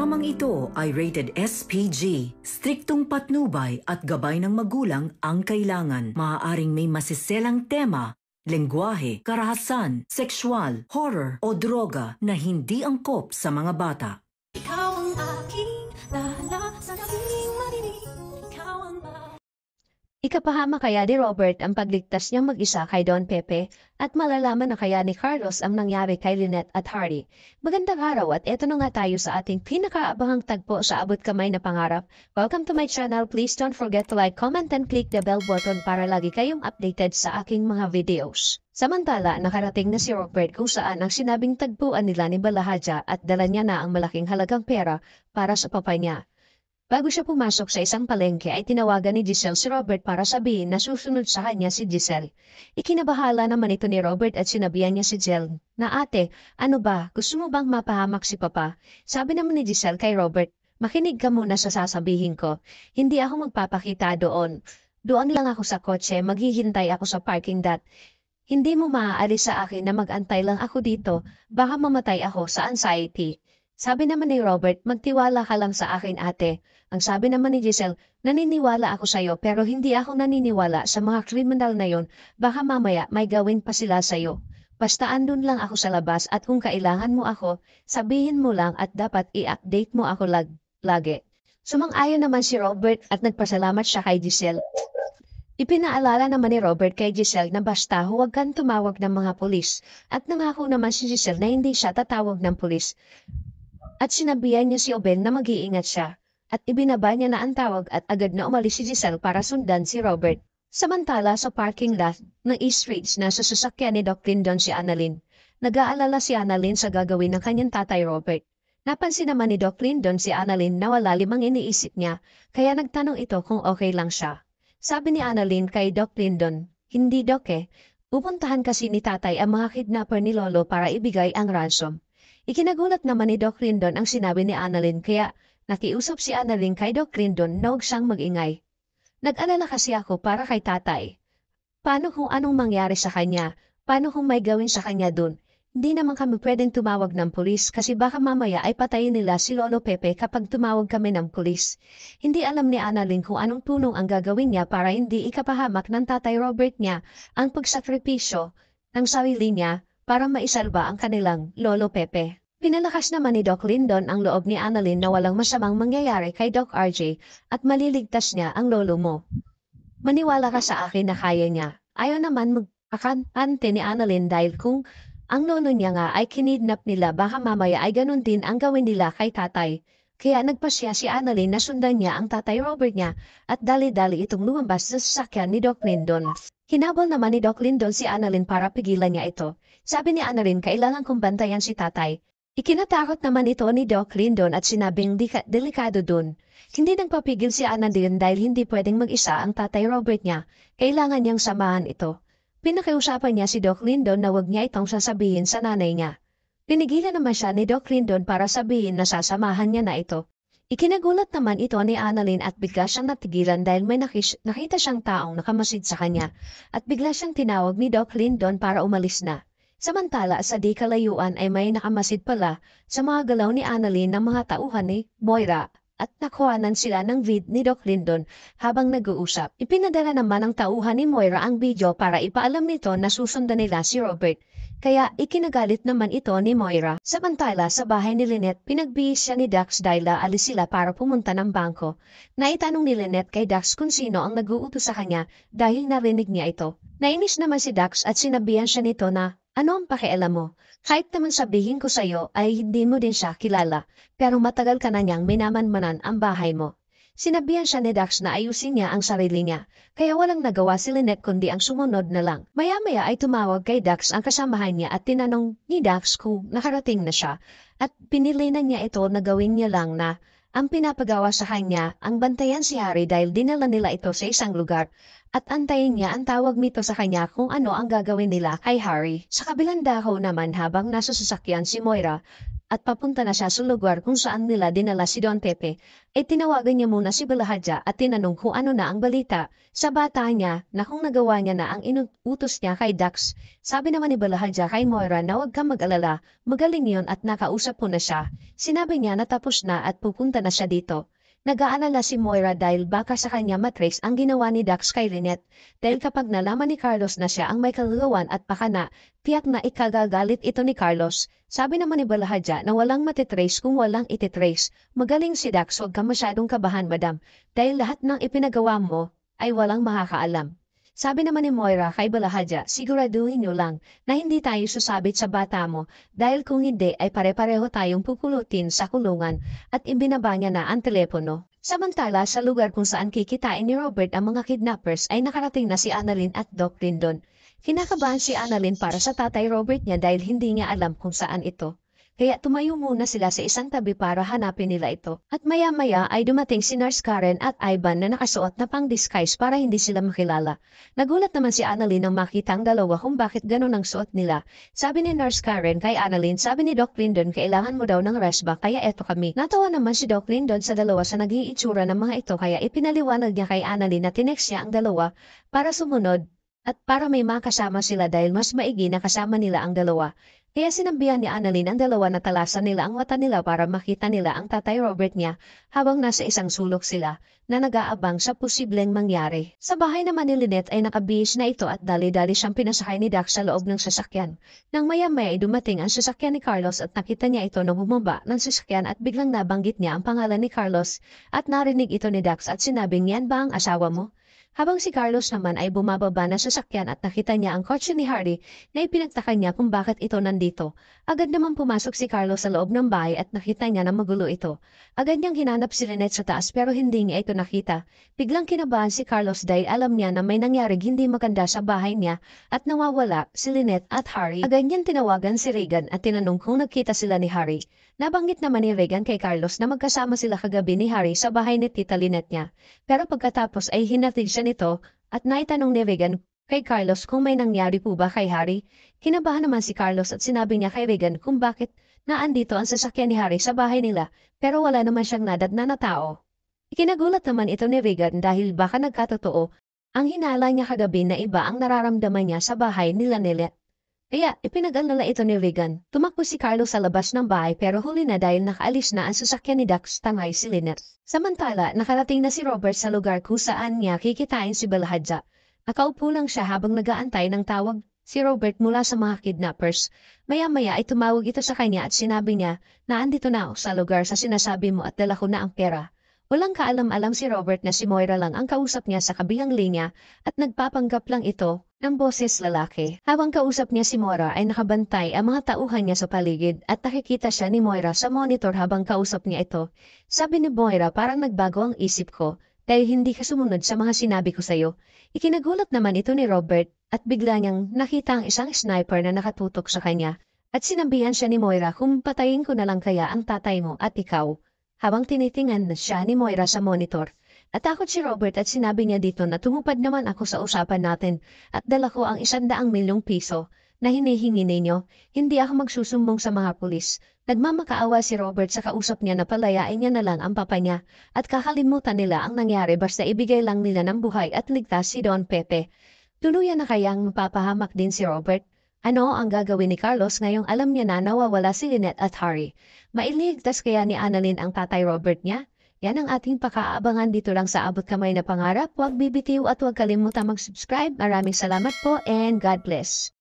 Programang ito ay rated SPG. Striktong patnubay at gabay ng magulang ang kailangan. Maaaring may masiselang tema lengguwahe, karahasan, sexual, horror o droga na hindi angkop sa mga bata. Ikaw ang aking dala sa gabi. Ikapahama kaya ni Robert ang pagligtas niyang mag-isa kay Don Pepe at malalaman na kaya ni Carlos ang nangyari kay Lynette at Hardy. Magandang araw at eto na nga tayo sa ating pinakaabangang tagpo sa abot kamay na pangarap. Welcome to my channel. Please don't forget to like, comment, and click the bell button para lagi kayong updated sa aking mga videos. Samantala, nakarating na si Robert kung saan ang sinabing tagpuan nila ni Balahaja at dala niya na ang malaking halagang pera para sa papay niya. Bago siya pumasok sa isang palengke ay tinawagan ni Giselle si Robert para sabihin na susunod sa kanya si Giselle. Ikinabahala naman ito ni Robert at sinabihan niya si Giselle na ate, ano ba, gusto mo bang mapahamak si Papa? Sabi naman ni Giselle kay Robert, makinig ka muna sa sasabihin ko, hindi ako magpapakita doon. Doon lang ako sa kotse, maghihintay ako sa parking lot. Hindi mo maaalis sa akin na magantay lang ako dito, baka mamatay ako sa anxiety. Sabi naman ni Robert, magtiwala ka lang sa akin ate. Ang sabi naman ni Giselle, naniniwala ako sa'yo pero hindi ako naniniwala sa mga kriminal na yon. Baka mamaya may gawin pa sila sa'yo. Basta andun lang ako sa labas at kung kailangan mo ako, sabihin mo lang at dapat i-update mo ako lag lagi. Sumang-ayon naman si Robert at nagpasalamat siya kay Giselle. Ipinaalala naman ni Robert kay Giselle na basta huwag kang tumawag ng mga pulis at nangako naman si Giselle na hindi siya tatawag ng pulis at sinabihan niya si Obel na mag-iingat siya, at ibinaba niya na ang tawag at agad na umalis si Giselle para sundan si Robert. Samantala sa parking lot ng East Ridge na sa susakyan ni Doc Lindon si Annalyn, nag-aalala si Annalyn sa gagawin ng kanyang tatay Robert. Napansin naman ni Doc Lindon si Annalyn na wala limang iniisip niya, kaya nagtanong ito kung okay lang siya. Sabi ni Annalyn kay Doc Lindon, hindi Doc eh, Pupuntahan kasi ni tatay ang mga kidnapper ni Lolo para ibigay ang ransom. Ikinagulat naman ni Doc Rindon ang sinabi ni Annalyn kaya nakiusap si Annalyn kay Doc Rindon na huwag siyang magingay. Nag-alala kasi ako para kay tatay. Paano kung anong mangyari sa kanya? Paano kung may gawin sa kanya dun? Hindi naman kami pwedeng tumawag ng pulis kasi baka mamaya ay patayin nila si Lolo Pepe kapag tumawag kami ng pulis. Hindi alam ni Annalyn kung anong tulong ang gagawin niya para hindi ikapahamak ng tatay Robert niya ang pagsakripisyo ng sarili niya para maisalba ang kanilang Lolo Pepe. Pinalakas naman ni Doc Lindon ang loob ni Annalyn na walang masamang mangyayari kay Doc RJ at maliligtas niya ang lolo mo. Maniwala ka sa akin na kaya niya. Ayaw naman magpakante ni Annalyn dahil kung ang lolo niya nga ay kinidnap nila baka mamaya ay ganun din ang gawin nila kay tatay. Kaya nagpasya si Annalyn na sundan niya ang tatay Robert niya at dali-dali itong lumabas sa sasakyan ni Doc Lindon. Hinabol naman ni Doc Lindon si Annalyn para pigilan niya ito. Sabi ni Annalyn kailangan kong bantayan si tatay Ikinatakot naman ito ni Doc Lindon at sinabing dika- delikado dun. Hindi nang papigil si din dahil hindi pwedeng mag-isa ang tatay Robert niya. Kailangan niyang samahan ito. Pinakiusapan niya si Doc Lindon na wag niya itong sasabihin sa nanay niya. Pinigilan naman siya ni Doc Lindon para sabihin na sasamahan niya na ito. Ikinagulat naman ito ni Annalyn at bigla siyang natigilan dahil may nakis- nakita siyang taong nakamasid sa kanya at bigla siyang tinawag ni Doc Lindon para umalis na. Samantala sa di kalayuan ay may nakamasid pala sa mga galaw ni Annalyn ng mga tauhan ni Moira at nakuhanan sila ng vid ni Doc Lindon habang nag-uusap. Ipinadala naman ng tauhan ni Moira ang video para ipaalam nito na susundan nila si Robert kaya ikinagalit naman ito ni Moira. Samantala sa bahay ni Lynette, pinagbihis siya ni Dax Dyla alis sila para pumunta ng bangko. Naitanong ni Lynette kay Dax kung sino ang nag-uuto sa kanya dahil narinig niya ito. Nainis naman si Dax at sinabihan siya nito na ano ang pakialam mo? Kahit naman sabihin ko sa'yo ay hindi mo din siya kilala, pero matagal ka na niyang minamanmanan ang bahay mo. Sinabihan siya ni Dax na ayusin niya ang sarili niya, kaya walang nagawa si Lynette kundi ang sumunod na lang. Maya-maya ay tumawag kay Dax ang kasamahan niya at tinanong ni Dax kung nakarating na siya, at pinili na niya ito na gawin niya lang na ang pinapagawa sa kanya ang bantayan si Harry dahil dinala nila ito sa isang lugar at antayin niya ang tawag nito sa kanya kung ano ang gagawin nila kay Harry. Sa kabilang dahon naman habang nasa si Moira, at papunta na siya sa lugar kung saan nila dinala si Don Pepe, ay e tinawagan niya muna si Balahadja at tinanong kung ano na ang balita sa bata niya na kung nagawa niya na ang inutos niya kay Dax. Sabi naman ni Balahadja kay Moira na huwag kang mag-alala, magaling yon at nakausap po na siya. Sinabi niya na tapos na at pupunta na siya dito nag si Moira dahil baka sa kanya matrace ang ginawa ni Dax kay Lynette dahil kapag nalaman ni Carlos na siya ang may kaluluwan at pakana, tiyak na ikagagalit ito ni Carlos. Sabi naman ni Balahadja na walang matitrace kung walang ititrace. Magaling si Dax huwag ka masyadong kabahan madam dahil lahat ng ipinagawa mo ay walang makakaalam. Sabi naman ni Moira kay Balahadja, siguraduhin nyo lang na hindi tayo susabit sa bata mo dahil kung hindi ay pare-pareho tayong pupulutin sa kulungan at ibinaba na ang telepono. Samantala sa lugar kung saan kikitain ni Robert ang mga kidnappers ay nakarating na si Annalyn at Doc Lindon. Kinakabahan si Annalyn para sa tatay Robert niya dahil hindi niya alam kung saan ito. Kaya tumayo muna sila sa isang tabi para hanapin nila ito. At maya-maya ay dumating si Nurse Karen at Ivan na nakasuot na pang-disguise para hindi sila makilala. Nagulat naman si Annalyn nang makita ang dalawa kung bakit ganun ang suot nila. Sabi ni Nurse Karen kay Annalyn, sabi ni Doc Lyndon kailangan mo daw ng rest back kaya eto kami. Natawa naman si Doc Lyndon sa dalawa sa naging itsura ng mga ito kaya ipinaliwanag niya kay Annalyn na tinex niya ang dalawa para sumunod at para may makasama sila dahil mas maigi na kasama nila ang dalawa. Kaya sinambihan ni Annalyn ang dalawa na talasan nila ang mata nila para makita nila ang tatay Robert niya habang nasa isang sulok sila na nag-aabang sa posibleng mangyari. Sa bahay naman ni Lynette ay nakabihis na ito at dali-dali siyang pinasahay ni Dax sa loob ng sasakyan. Nang maya-maya ay dumating ang sasakyan ni Carlos at nakita niya ito nang humaba ng sasakyan at biglang nabanggit niya ang pangalan ni Carlos at narinig ito ni Dax at sinabing yan ba ang asawa mo? habang si Carlos naman ay bumababa na sa sakyan at nakita niya ang kotse ni Hardy na ipinagtaka niya kung bakit ito nandito. Agad naman pumasok si Carlos sa loob ng bahay at nakita niya na magulo ito. Agad niyang hinanap si Renette sa taas pero hindi niya ito nakita. Biglang kinabahan si Carlos dahil alam niya na may nangyaring hindi maganda sa bahay niya at nawawala si Lynette at Harry. Agad niyang tinawagan si Regan at tinanong kung nakita sila ni Harry. Nabanggit naman ni Regan kay Carlos na magkasama sila kagabi ni Harry sa bahay ni Tita Lynette niya, pero pagkatapos ay hinatid siya nito at naitanong ni Regan kay Carlos kung may nangyari po ba kay Harry. Kinabahan naman si Carlos at sinabi niya kay Regan kung bakit naandito ang sasakyan ni Harry sa bahay nila pero wala naman siyang nadat na tao. Ikinagulat naman ito ni Regan dahil baka nagkatotoo ang hinala niya kagabi na iba ang nararamdaman niya sa bahay nila Lynette. Kaya ipinag-alala ito ni Regan. Tumakbo si Carlo sa labas ng bahay pero huli na dahil nakaalis na ang sasakyan ni Dax tangay si Lynette. Samantala, nakarating na si Robert sa lugar kung saan niya kikitain si Balhadja. Nakaupo lang siya habang nagaantay ng tawag si Robert mula sa mga kidnappers. Maya-maya ay tumawag ito sa kanya at sinabi niya na andito na ako sa lugar sa sinasabi mo at dala ko na ang pera. Walang kaalam-alam si Robert na si Moira lang ang kausap niya sa kabilang linya at nagpapanggap lang ito ng boses lalaki. Habang kausap niya si Moira ay nakabantay ang mga tauhan niya sa paligid at nakikita siya ni Moira sa monitor habang kausap niya ito. Sabi ni Moira parang nagbago ang isip ko dahil hindi ka sumunod sa mga sinabi ko sa iyo. Ikinagulat naman ito ni Robert at bigla niyang nakita ang isang sniper na nakatutok sa kanya at sinabihan siya ni Moira kung patayin ko na lang kaya ang tatay mo at ikaw. Habang tinitingan siya ni Moira sa monitor, natakot si Robert at sinabi niya dito na tumupad naman ako sa usapan natin at dala ko ang isandaang milyong piso na hinihingi ninyo, hindi ako magsusumbong sa mga pulis. Nagmamakaawa si Robert sa kausap niya na palayain niya na lang ang papa niya at kakalimutan nila ang nangyari basta ibigay lang nila ng buhay at ligtas si Don Pepe. Tuluyan na kayang mapapahamak din si Robert ano ang gagawin ni Carlos ngayong alam niya na nawawala si Lynette at Harry? Mailigtas kaya ni Annalyn ang tatay Robert niya? Yan ang ating pakaabangan dito lang sa Abot Kamay na Pangarap. Huwag bibitiw at huwag kalimutang mag-subscribe. Maraming salamat po and God bless.